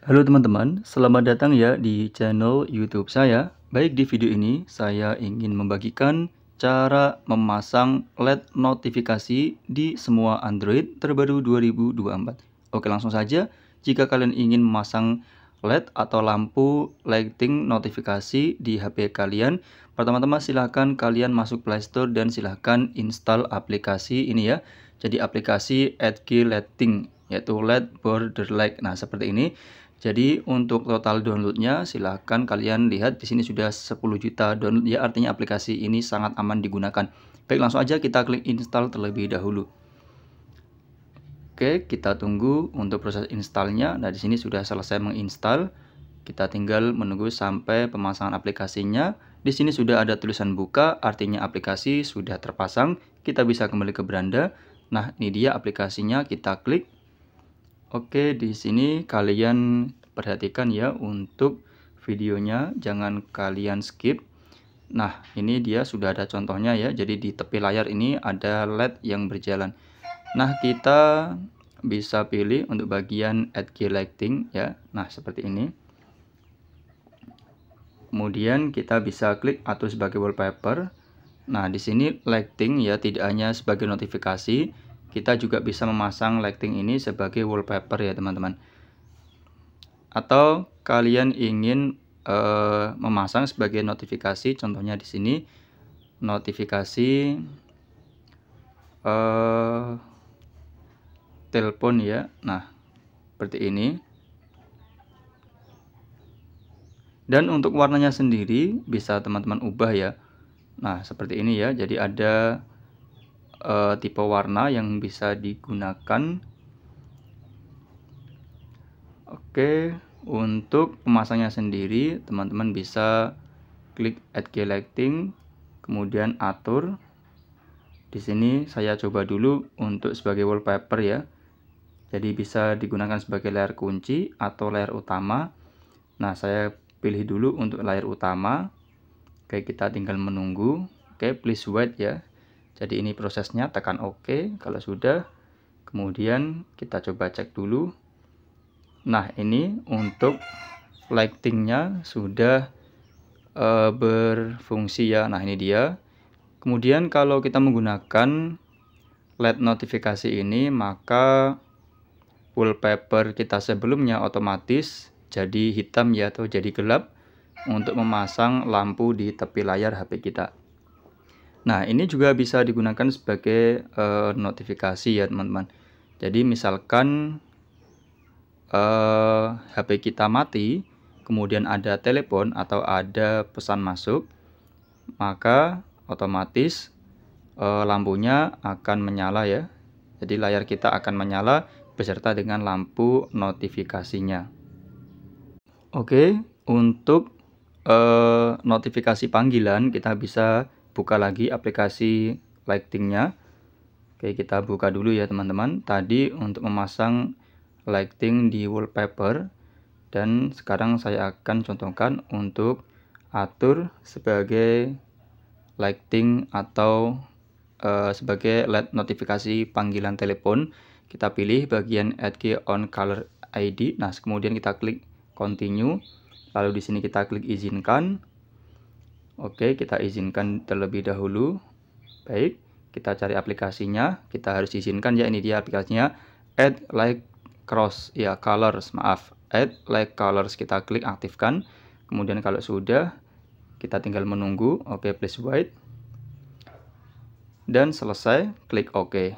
Halo teman-teman, selamat datang ya di channel YouTube saya. Baik di video ini saya ingin membagikan cara memasang LED notifikasi di semua Android terbaru 2024. Oke, langsung saja. Jika kalian ingin memasang LED atau lampu lighting notifikasi di HP kalian, pertama-tama silahkan kalian masuk Play Store dan silahkan install aplikasi ini ya. Jadi aplikasi Edge Lighting yaitu LED border light. Nah, seperti ini. Jadi untuk total downloadnya silahkan kalian lihat di sini sudah 10 juta download ya artinya aplikasi ini sangat aman digunakan. Baik langsung aja kita klik install terlebih dahulu. Oke kita tunggu untuk proses installnya. Nah di sini sudah selesai menginstal. Kita tinggal menunggu sampai pemasangan aplikasinya. Di sini sudah ada tulisan buka artinya aplikasi sudah terpasang. Kita bisa kembali ke beranda. Nah ini dia aplikasinya kita klik Oke, di sini kalian perhatikan ya untuk videonya, jangan kalian skip. Nah, ini dia sudah ada contohnya ya. Jadi di tepi layar ini ada LED yang berjalan. Nah, kita bisa pilih untuk bagian add key lighting ya. Nah, seperti ini. Kemudian kita bisa klik atau sebagai wallpaper. Nah, di sini lighting ya tidak hanya sebagai notifikasi, kita juga bisa memasang lighting ini sebagai wallpaper ya teman-teman atau kalian ingin uh, memasang sebagai notifikasi contohnya di sini notifikasi uh, telepon ya nah seperti ini dan untuk warnanya sendiri bisa teman-teman ubah ya nah seperti ini ya jadi ada uh, tipe warna yang bisa digunakan Oke untuk pemasangnya sendiri teman-teman bisa klik add collecting, kemudian atur di sini saya coba dulu untuk sebagai wallpaper ya jadi bisa digunakan sebagai layar kunci atau layar utama nah saya pilih dulu untuk layar utama oke kita tinggal menunggu oke please wait ya jadi ini prosesnya, tekan OK kalau sudah. Kemudian kita coba cek dulu. Nah ini untuk lightingnya sudah uh, berfungsi ya. Nah ini dia. Kemudian kalau kita menggunakan LED notifikasi ini maka wallpaper kita sebelumnya otomatis jadi hitam ya atau jadi gelap untuk memasang lampu di tepi layar HP kita. Nah, ini juga bisa digunakan sebagai uh, notifikasi ya, teman-teman. Jadi, misalkan uh, eh, HP kita mati, kemudian ada telepon atau ada pesan masuk, maka otomatis uh, lampunya akan menyala ya. Jadi, layar kita akan menyala beserta dengan lampu notifikasinya. Oke, untuk uh, notifikasi panggilan kita bisa buka lagi aplikasi lightingnya oke kita buka dulu ya teman-teman tadi untuk memasang lighting di wallpaper dan sekarang saya akan contohkan untuk atur sebagai lighting atau uh, sebagai LED notifikasi panggilan telepon kita pilih bagian add key on color ID nah kemudian kita klik continue lalu di sini kita klik izinkan Oke, kita izinkan terlebih dahulu. Baik, kita cari aplikasinya. Kita harus izinkan ya ini dia aplikasinya. Add like cross ya colors maaf. Add like colors kita klik aktifkan. Kemudian kalau sudah kita tinggal menunggu. Oke, please wait. Dan selesai, klik OK.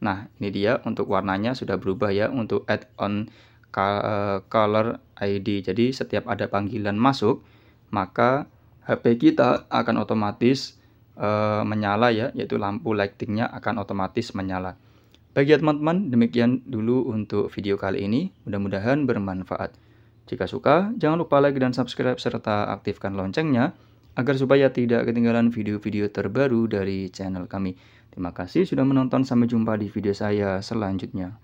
Nah, ini dia untuk warnanya sudah berubah ya untuk add on eh, color ID. Jadi setiap ada panggilan masuk, maka HP kita akan otomatis e, menyala ya, yaitu lampu lightingnya akan otomatis menyala. Bagi teman-teman, demikian dulu untuk video kali ini. Mudah-mudahan bermanfaat. Jika suka, jangan lupa like dan subscribe serta aktifkan loncengnya agar supaya tidak ketinggalan video-video terbaru dari channel kami. Terima kasih sudah menonton, sampai jumpa di video saya selanjutnya.